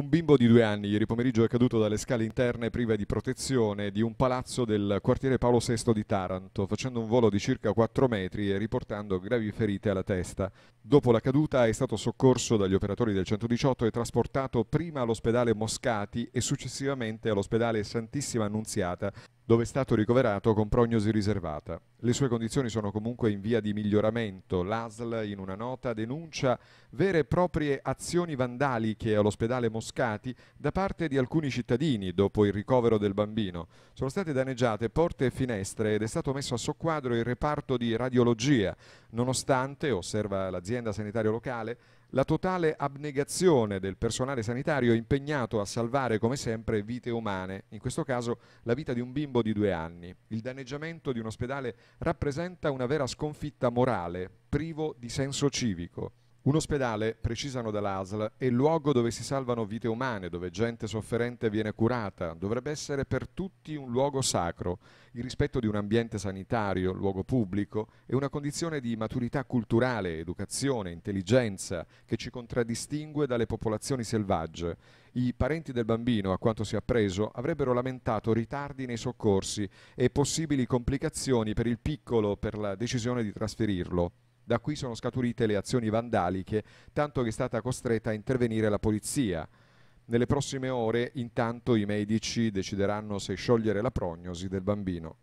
Un bimbo di due anni ieri pomeriggio è caduto dalle scale interne prive di protezione di un palazzo del quartiere Paolo VI di Taranto, facendo un volo di circa 4 metri e riportando gravi ferite alla testa. Dopo la caduta è stato soccorso dagli operatori del 118 e trasportato prima all'ospedale Moscati e successivamente all'ospedale Santissima Annunziata, dove è stato ricoverato con prognosi riservata. Le sue condizioni sono comunque in via di miglioramento. L'ASL in una nota denuncia vere e proprie azioni vandaliche all'ospedale Moscati da parte di alcuni cittadini dopo il ricovero del bambino. Sono state danneggiate porte e finestre ed è stato messo a soqquadro il reparto di radiologia, nonostante, osserva l'azienda sanitaria locale, la totale abnegazione del personale sanitario impegnato a salvare come sempre vite umane, in questo caso la vita di un bimbo di due anni. Il danneggiamento di un ospedale rappresenta una vera sconfitta morale, privo di senso civico. Un ospedale, precisano dall'ASL, è il luogo dove si salvano vite umane, dove gente sofferente viene curata. Dovrebbe essere per tutti un luogo sacro. Il rispetto di un ambiente sanitario, luogo pubblico, è una condizione di maturità culturale, educazione, intelligenza che ci contraddistingue dalle popolazioni selvagge. I parenti del bambino, a quanto si è appreso, avrebbero lamentato ritardi nei soccorsi e possibili complicazioni per il piccolo per la decisione di trasferirlo. Da qui sono scaturite le azioni vandaliche, tanto che è stata costretta a intervenire la polizia. Nelle prossime ore, intanto, i medici decideranno se sciogliere la prognosi del bambino.